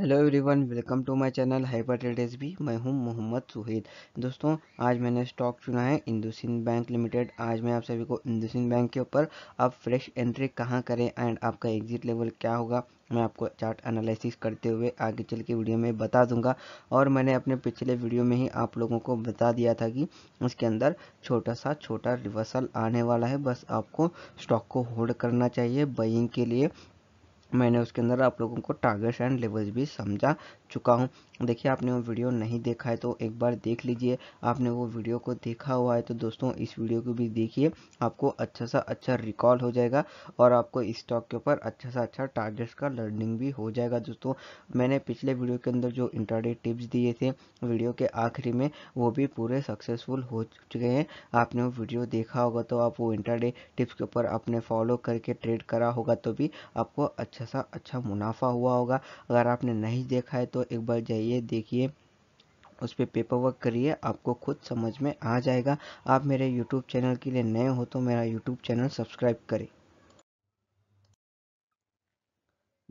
hello everyone welcome to my channel hyper trade S B मैं हूं मोहम्मद सुहेद दोस्तों आज मैंने स्टॉक चुना है इंदुसिन बैंक लिमिटेड आज मैं आप सभी को इंदुसिन बैंक के ऊपर आप फ्रेश एंट्री कहां करें एंड आपका एग्जिट लेवल क्या होगा मैं आपको चार्ट एनालिसिस करते हुए आगे चल के वीडियो में बता दूंगा और मैंने अपने पिछले वीडियो में ही आप लोगों को बता दिया था कि उसके अंदर छोटा सा छोटा रिवर्सल आने वाला है बस आपको स्टॉक को होल्ड करना चाहिए बइंग के लिए मैंने उसके अंदर आप लोगों को टारगेट्स एंड लेवल्स भी समझा चुका हूँ देखिए आपने वो वीडियो नहीं देखा है तो एक बार देख लीजिए आपने वो वीडियो को देखा हुआ है तो दोस्तों इस वीडियो को भी देखिए आपको अच्छा सा अच्छा रिकॉल हो जाएगा और आपको इस स्टॉक के ऊपर अच्छा सा अच्छा टारगेट्स का लर्निंग भी हो जाएगा दोस्तों मैंने पिछले वीडियो के अंदर जो इंटरडे टिप्स दिए थे वीडियो के आखिरी में वो भी पूरे सक्सेसफुल हो चुके हैं आपने वो वीडियो देखा होगा तो आप वो इंटरडे टिप्स के ऊपर आपने फॉलो करके ट्रेड करा होगा तो भी आपको अच्छा सा अच्छा मुनाफा हुआ होगा अगर आपने नहीं देखा है तो तो एक बार जाइए देखिए उस पर पेपर वर्क करिए आपको खुद समझ में आ जाएगा आप मेरे यूट्यूब चैनल के लिए नए हो तो मेरा यूट्यूब चैनल सब्सक्राइब करें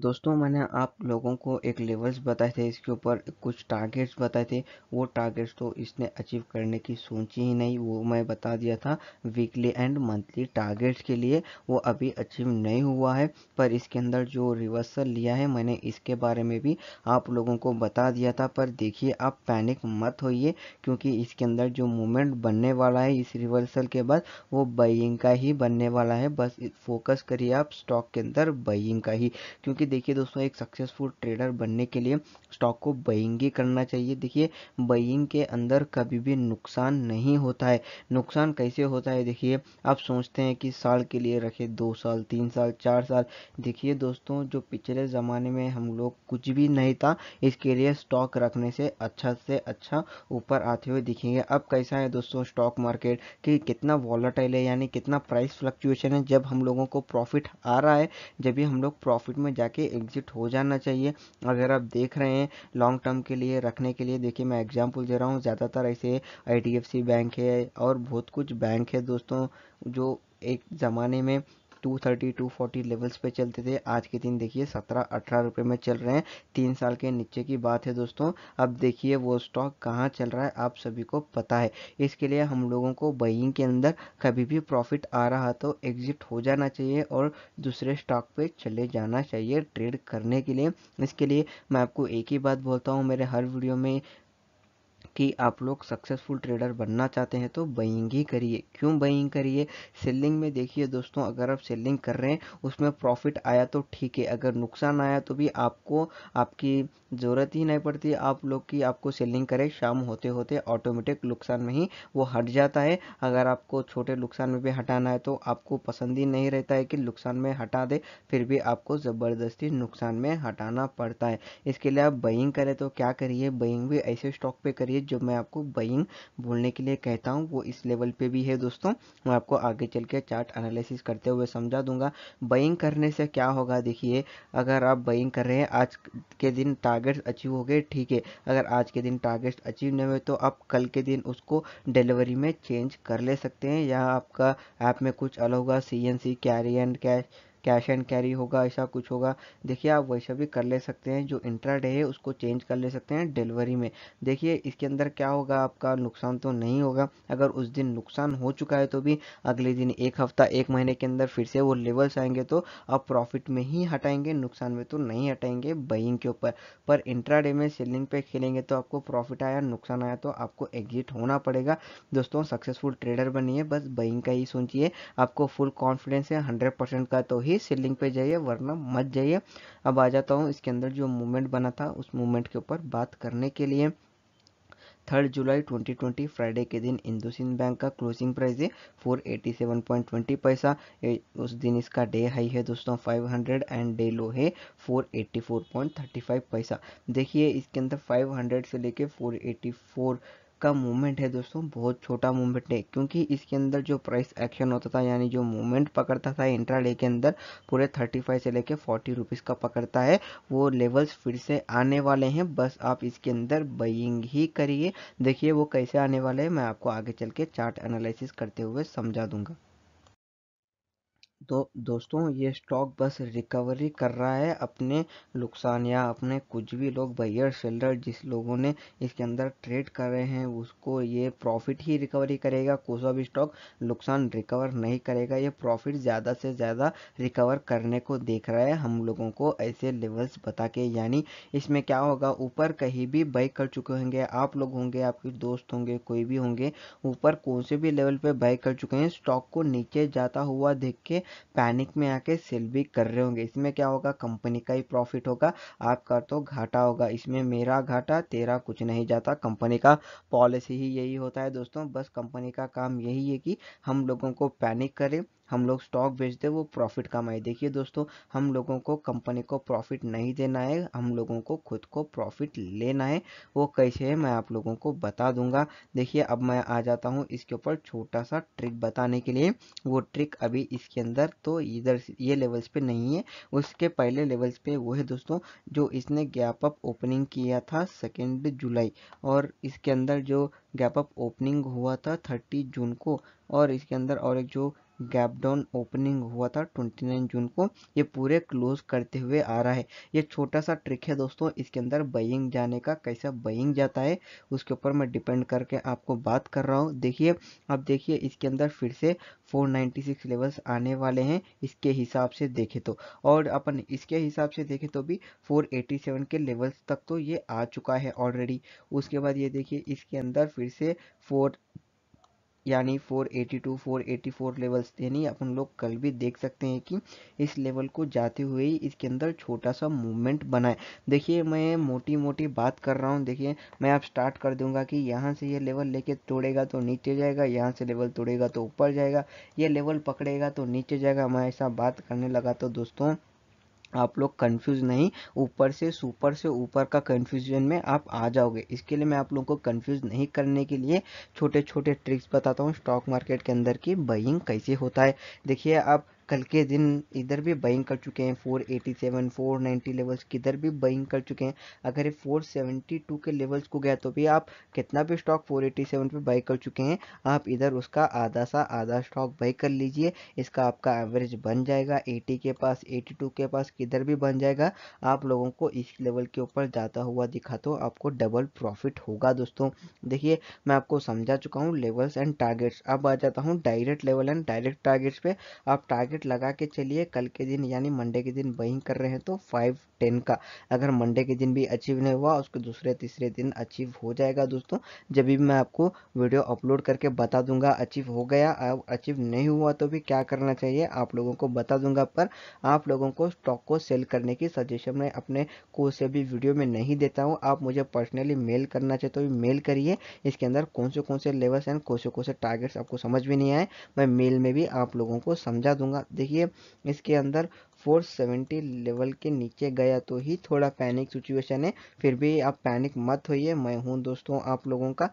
दोस्तों मैंने आप लोगों को एक लेवल्स बताए थे इसके ऊपर कुछ टारगेट्स बताए थे वो टारगेट्स तो इसने अचीव करने की सोची ही नहीं वो मैं बता दिया था वीकली एंड मंथली टारगेट्स के लिए वो अभी अचीव नहीं हुआ है पर इसके अंदर जो रिवर्सल लिया है मैंने इसके बारे में भी आप लोगों को बता दिया था पर देखिए आप पैनिक मत होइए क्योंकि इसके अंदर जो मूवमेंट बनने वाला है इस रिवर्सल के बाद वो बइंग का ही बनने वाला है बस फोकस करिए आप स्टॉक के अंदर बइंग का ही क्योंकि क्योंकि देखिए दोस्तों एक सक्सेसफुल ट्रेडर बनने के लिए स्टॉक को बइंग ही करना चाहिए देखिए बइंग के अंदर कभी भी नुकसान नहीं होता है नुकसान कैसे होता है देखिए आप सोचते हैं कि साल के लिए रखे दो साल तीन साल चार साल देखिए दोस्तों जो पिछले ज़माने में हम लोग कुछ भी नहीं था इसके लिए स्टॉक रखने से अच्छा से अच्छा ऊपर आते हुए दिखेंगे अब कैसा है दोस्तों स्टॉक मार्केट कि कितना वॉलाटाइल है यानी कितना प्राइस फ्लक्चुएशन है जब हम लोगों को प्रॉफिट आ रहा है जब भी हम लोग प्रॉफिट में जा जाके एग्जिट हो जाना चाहिए अगर आप देख रहे हैं लॉन्ग टर्म के लिए रखने के लिए देखिए मैं एग्जाम्पल दे रहा हूँ ज़्यादातर ऐसे आई बैंक है और बहुत कुछ बैंक है दोस्तों जो एक ज़माने में 230 240 लेवल्स पे चलते थे आज के दिन देखिए सत्रह अठारह रुपये में चल रहे हैं तीन साल के नीचे की बात है दोस्तों अब देखिए वो स्टॉक कहाँ चल रहा है आप सभी को पता है इसके लिए हम लोगों को बाइंग के अंदर कभी भी प्रॉफिट आ रहा तो एग्जिट हो जाना चाहिए और दूसरे स्टॉक पे चले जाना चाहिए ट्रेड करने के लिए इसके लिए मैं आपको एक ही बात बोलता हूँ मेरे हर वीडियो में कि आप लोग सक्सेसफुल ट्रेडर बनना चाहते हैं तो बइंग ही करिए क्यों बइंग करिए सेलिंग में देखिए दोस्तों अगर आप सेलिंग कर रहे हैं उसमें प्रॉफिट आया तो ठीक है अगर नुकसान आया तो भी आपको आपकी ज़रूरत ही नहीं पड़ती आप लोग की आपको सेलिंग करें शाम होते होते ऑटोमेटिक नुकसान में ही वो हट जाता है अगर आपको छोटे नुकसान में भी हटाना है तो आपको पसंद ही नहीं रहता है कि नुकसान में हटा दे फिर भी आपको ज़बरदस्ती नुकसान में हटाना पड़ता है इसके लिए आप बइंग करें तो क्या करिए बइंग भी ऐसे स्टॉक पे करिए लैंग्वेज जो मैं आपको बइंग बोलने के लिए कहता हूँ वो इस लेवल पे भी है दोस्तों मैं आपको आगे चल के चार्ट एनालिसिस करते हुए समझा दूंगा बइंग करने से क्या होगा देखिए अगर आप बइंग कर रहे हैं आज के दिन टारगेट्स अचीव हो गए ठीक है अगर आज के दिन टारगेट्स अचीव नहीं हुए तो आप कल के दिन उसको डिलीवरी में चेंज कर ले सकते हैं या आपका ऐप आप में कुछ अलग होगा C N C carry and cash cash and carry होगा ऐसा कुछ होगा देखिए आप वैसा भी कर ले सकते हैं जो इंट्रा डे है उसको चेंज कर ले सकते हैं डिलीवरी में देखिए इसके अंदर क्या होगा आपका नुकसान तो नहीं होगा अगर उस दिन नुकसान हो चुका है तो भी अगले दिन एक हफ्ता एक महीने के अंदर फिर से वो लेवल्स आएंगे तो आप प्रॉफिट में ही हटाएंगे नुकसान में तो नहीं हटाएंगे बइंग के ऊपर पर इंट्रा डे में सेलिंग पे खेलेंगे तो आपको प्रॉफिट आया नुकसान आया तो आपको एग्जिट होना पड़ेगा दोस्तों सक्सेसफुल ट्रेडर बनिए बस बइंग का ही सोचिए आपको फुल कॉन्फिडेंस है हंड्रेड परसेंट का तो ही जाइए सेलिंग पे जाइए वरना मत जाइए अब आ जाता हूँ इसके अंदर जो मूवमेंट बना था उस मूवमेंट के ऊपर बात करने के लिए थर्ड जुलाई 2020 फ्राइडे के दिन इंदोसिन बैंक का क्लोजिंग प्राइस है 487.20 पैसा उस दिन इसका डे हाई है दोस्तों 500 एंड डे लो है 484.35 पैसा देखिए इसके अंदर 500 से लेके 484 का मूवमेंट है दोस्तों बहुत छोटा मूवमेंट है क्योंकि इसके अंदर जो प्राइस एक्शन होता था यानी जो मूवमेंट पकड़ता था इंट्राडे के अंदर पूरे थर्टी फाइव से लेके फोर्टी रुपीज़ का पकड़ता है वो लेवल्स फिर से आने वाले हैं बस आप इसके अंदर बइंग ही करिए देखिए वो कैसे आने वाले हैं मैं आपको आगे चल के चार्ट एनालिसिस करते हुए समझा दूंगा दो दोस्तों ये स्टॉक बस रिकवरी कर रहा है अपने नुकसान या अपने कुछ भी लोग बैयर सेलर जिस लोगों ने इसके अंदर ट्रेड कर रहे हैं उसको ये प्रॉफिट ही रिकवरी करेगा कुछ सा भी स्टॉक नुकसान रिकवर नहीं करेगा ये प्रॉफिट ज़्यादा से ज़्यादा रिकवर करने को देख रहा है हम लोगों को ऐसे लेवल्स बता के यानी इसमें क्या होगा ऊपर कहीं भी बाई कर चुके होंगे आप लोग होंगे आपके दोस्त होंगे कोई भी होंगे ऊपर कौन से भी लेवल पर बाई कर चुके हैं स्टॉक को नीचे जाता हुआ देख के पैनिक में आके सेल भी कर रहे होंगे इसमें क्या होगा कंपनी का ही प्रॉफिट होगा आपका तो घाटा होगा इसमें मेरा घाटा तेरा कुछ नहीं जाता कंपनी का पॉलिसी ही यही होता है दोस्तों बस कंपनी का काम यही है कि हम लोगों को पैनिक करें हम लोग स्टॉक बेचते वो प्रॉफिट कमाए देखिए दोस्तों हम लोगों को कंपनी को प्रॉफिट नहीं देना है हम लोगों को खुद को प्रॉफिट लेना है वो कैसे है मैं आप लोगों को बता दूंगा देखिए अब मैं आ जाता हूँ इसके ऊपर छोटा सा ट्रिक बताने के लिए वो ट्रिक अभी इसके अंदर तो इधर ये लेवल्स पे नहीं है उसके पहले लेवल्स पे वो है दोस्तों जो इसने गैप अप ओपनिंग किया था सेकेंड जुलाई और इसके अंदर जो गैप अप ओपनिंग हुआ था थर्टी जून को और इसके अंदर और एक जो गैप डाउन ओपनिंग हुआ था 29 जून को ये पूरे क्लोज करते हुए आ रहा है ये छोटा सा ट्रिक है दोस्तों इसके अंदर बइंग जाने का कैसा बइंग जाता है उसके ऊपर मैं डिपेंड करके आपको बात कर रहा हूँ देखिए अब देखिए इसके अंदर फिर से 496 लेवल्स आने वाले हैं इसके हिसाब से देखे तो और अपन इसके हिसाब से देखे तो भी फोर के लेवल्स तक तो ये आ चुका है ऑलरेडी उसके बाद ये देखिए इसके अंदर फिर से फोर यानी 482, 484 लेवल्स यानी अपन लोग कल भी देख सकते हैं कि इस लेवल को जाते हुए ही इसके अंदर छोटा सा मूवमेंट बनाए देखिए मैं मोटी मोटी बात कर रहा हूँ देखिए मैं आप स्टार्ट कर दूंगा कि यहाँ से ये लेवल लेके तोड़ेगा तो नीचे जाएगा यहाँ से लेवल तोड़ेगा तो ऊपर जाएगा ये लेवल पकड़ेगा तो नीचे जाएगा मैं ऐसा बात करने लगा तो दोस्तों आप लोग कंफ्यूज नहीं ऊपर से सुपर से ऊपर का कंफ्यूजन में आप आ जाओगे इसके लिए मैं आप लोगों को कंफ्यूज नहीं करने के लिए छोटे छोटे ट्रिक्स बताता हूँ स्टॉक मार्केट के अंदर की बइंग कैसे होता है देखिए आप कल के दिन इधर भी बाइंग कर चुके हैं 487, 490 लेवल्स किधर भी बाइंग कर चुके हैं अगर ये 472 के लेवल्स को गया तो भी आप कितना भी स्टॉक 487 पे बाई कर चुके हैं आप इधर उसका आधा सा आधा स्टॉक बाई कर लीजिए इसका आपका एवरेज बन जाएगा 80 के पास 82 के पास किधर भी बन जाएगा आप लोगों को इस लेवल के ऊपर जाता हुआ दिखा तो आपको डबल प्रॉफिट होगा दोस्तों देखिए मैं आपको समझा चुका हूँ लेवल्स एंड टारगेट्स अब आ जाता हूँ direct level and direct targets पे आप टारगेट टारगेट लगा के चलिए कल के दिन यानी मंडे के दिन बइंग कर रहे हैं तो फाइव टेन का अगर मंडे के दिन भी अचीव नहीं हुआ उसके दूसरे तीसरे दिन अचीव हो जाएगा दोस्तों जब भी मैं आपको वीडियो अपलोड करके बता दूंगा अचीव हो गया अब अचीव नहीं हुआ तो भी क्या करना चाहिए आप लोगों को बता दूंगा पर आप लोगों को स्टॉक को सेल करने की सजेशन मैं अपने को से भी वीडियो में नहीं देता हूँ आप मुझे पर्सनली मेल करना चाहिए तो भी मेल करिए इसके अंदर कौन से कौन से लेवल्स एंड कौन से कौन से टारगेट्स आपको समझ भी नहीं आए मैं मेल में भी आप लोगों को समझा दूंगा देखिए इसके अंदर 470 लेवल के नीचे गया तो ही थोड़ा पैनिक सिचुएशन है फिर भी आप पैनिक मत होइए मैं हूँ दोस्तों आप लोगों का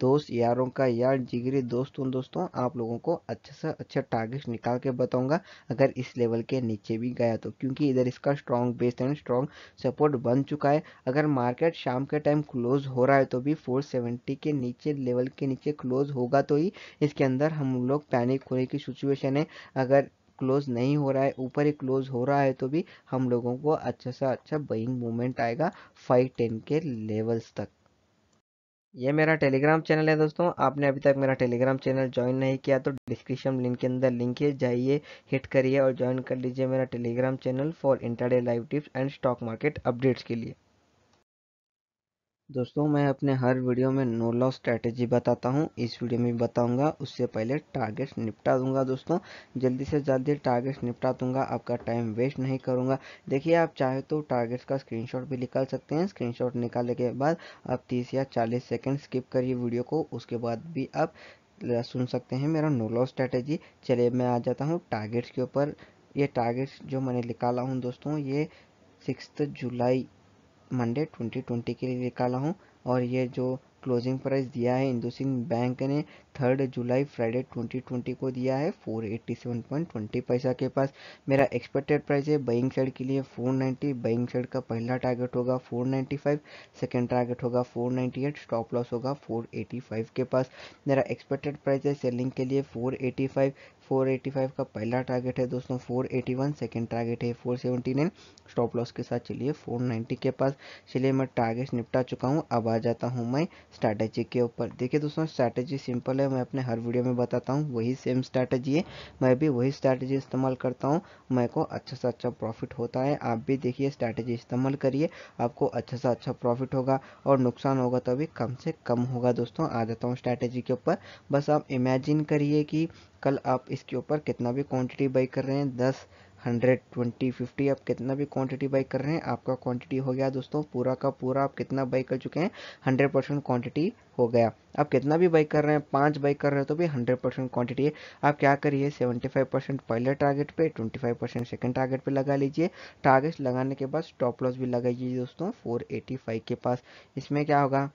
दोस्त यारों का यार जिगरी दोस्त हूँ दोस्तों आप लोगों को अच्छे से अच्छा टारगेट निकाल के बताऊंगा अगर इस लेवल के नीचे भी गया तो क्योंकि इधर इसका strong base and strong support बन चुका है अगर मार्केट शाम के टाइम क्लोज हो रहा है तो भी 470 के नीचे लेवल के नीचे क्लोज होगा तो ही इसके अंदर हम लोग पैनिक होने की सिचुएशन है अगर क्लोज नहीं हो रहा है ऊपर ही क्लोज हो रहा है तो भी हम लोगों को अच्छा सा अच्छा बइंग मूवमेंट आएगा फाइव टेन के लेवल्स तक ये मेरा टेलीग्राम चैनल है दोस्तों आपने अभी तक मेरा टेलीग्राम चैनल ज्वाइन नहीं किया तो डिस्क्रिप्शन लिंक के अंदर लिंक है जाइए हिट करिए और ज्वाइन कर लीजिए मेरा Telegram channel for intraday live tips and stock market updates के लिए दोस्तों मैं अपने हर वीडियो में नो लॉस स्ट्रैटेजी बताता हूं इस वीडियो में बताऊंगा उससे पहले टारगेट निपटा दूंगा दोस्तों जल्दी से जल्दी टारगेट निपटा दूंगा आपका टाइम वेस्ट नहीं करूंगा देखिए आप चाहे तो टारगेट्स का स्क्रीनशॉट भी निकाल सकते हैं स्क्रीनशॉट निकालने के बाद आप तीस या चालीस सेकेंड स्किप करिए वीडियो को उसके बाद भी आप सुन सकते हैं मेरा नो लॉस स्ट्रैटेजी चलिए मैं आ जाता हूँ टारगेट्स के ऊपर ये टारगेट्स जो मैंने निकाला हूँ दोस्तों ये सिक्स जुलाई मंडे 2020 के लिए निकाला हूँ और ये जो क्लोजिंग प्राइस दिया है इंदू सिंह बैंक ने थर्ड जुलाई फ्राइडे 2020 को दिया है 487.20 पैसा के पास मेरा एक्सपेक्टेड प्राइस है बइंग साइड के लिए 490 बइंग साइड का पहला टारगेट होगा 495 सेकंड टारगेट होगा 498 स्टॉप लॉस होगा 485 के पास मेरा एक्सपेक्टेड प्राइस है सेलिंग के लिए 485 485 का पहला टारगेट है दोस्तों 481 सेकेंड टारगेट है नाइन स्टॉप लॉस के साथ चलिए 490 के पास चलिए मैं टारगेट निपटा चुका हूँ अब आ जाता हूँ मैं स्ट्रैटेजी के ऊपर देखिए दोस्तों स्ट्रैटेजी सिंपल पहले मैं अपने हर वीडियो में बताता हूँ वही सेम स्ट्रैटेजी है मैं भी वही स्ट्रैटेजी इस्तेमाल करता हूँ मैं को अच्छा सा अच्छा प्रॉफिट होता है आप भी देखिए स्ट्रैटेजी इस्तेमाल करिए आपको अच्छा सा अच्छा प्रॉफिट होगा और नुकसान होगा तो भी कम से कम होगा दोस्तों आ जाता हूँ स्ट्रैटेजी के ऊपर बस आप इमेजिन करिए कि कल आप इसके ऊपर कितना भी क्वांटिटी बाई कर रहे हैं दस हंड्रेड ट्वेंटी फिफ्टी आप कितना भी क्वांटिटी बाई कर रहे हैं आपका क्वांटिटी हो गया दोस्तों पूरा का पूरा आप कितना बाई कर चुके हैं हंड्रेड परसेंट क्वांटिटी हो गया आप कितना भी बाई कर रहे हैं पाँच बाई कर रहे हैं तो भी हंड्रेड परसेंट क्वांटिटी है आप क्या करिए सेवेंटी फाइव परसेंट पहले टारगेट पे twenty five percent second target पर लगा लीजिए टारगेट लगाने के बाद स्टॉप लॉस भी लगाइए दोस्तों फोर एटी फाइव के पास इसमें क्या होगा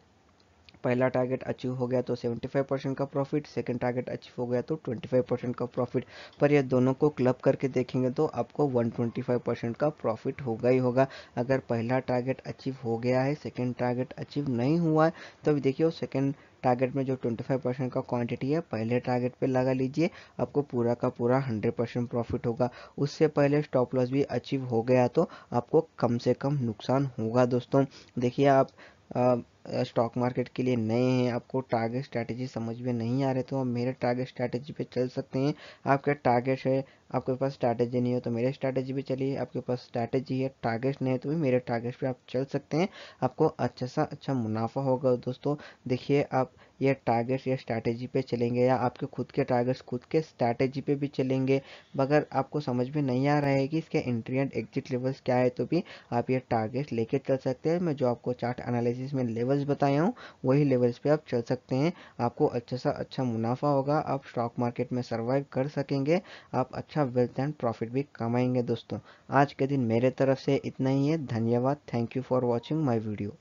पहला टारगेट अचीव हो गया तो 75 परसेंट का प्रॉफिट सेकंड टारगेट अचीव हो गया तो 25 परसेंट का प्रॉफिट पर ये दोनों को क्लब करके देखेंगे तो आपको 125 परसेंट का प्रॉफिट होगा ही होगा अगर पहला टारगेट अचीव हो गया है सेकेंड टारगेट अचीव नहीं हुआ है तो देखिए सेकेंड टारगेट में जो 25 परसेंट का क्वांटिटी है पहले टारगेट पे लगा लीजिए आपको पूरा का पूरा 100 परसेंट प्रॉफिट होगा उससे पहले स्टॉप लॉस भी अचीव हो गया तो आपको कम से कम नुकसान होगा दोस्तों देखिए आप स्टॉक मार्केट के लिए नए हैं आपको टारगेट स्ट्रैटेजी समझ में नहीं आ रहे तो आप मेरे टारगेट स्ट्रैटेजी पे चल सकते हैं आपके टारगेट है आपके पास स्ट्रैटेजी नहीं हो तो मेरे स्ट्रैटेजी पे चलिए आपके पास स्ट्रैटेजी है टारगेट नहीं है तो भी मेरे टारगेट पे आप चल सकते हैं आपको अच्छा सा अच्छा मुनाफा होगा दोस्तों देखिए आप ये टारगेट्स या स्ट्रैटेजी पे चलेंगे या आपके खुद के टारगेट्स खुद के स्ट्रैटेजी पे भी चलेंगे मगर आपको समझ में नहीं आ रहा है कि इसके एंट्री एंड एग्जिट लेवल्स क्या है तो भी आप ये टारगेट्स लेके चल सकते हैं मैं जो आपको चार्ट एनालिसिस में लेवल्स बताया हूँ वही लेवल्स पर आप चल सकते हैं आपको अच्छा सा अच्छा मुनाफा होगा आप स्टॉक मार्केट में सर्वाइव कर सकेंगे आप अच्छा वेल्थ एंड प्रॉफिट भी कमाएंगे दोस्तों आज के दिन मेरे तरफ से इतना ही है धन्यवाद thank you for watching my video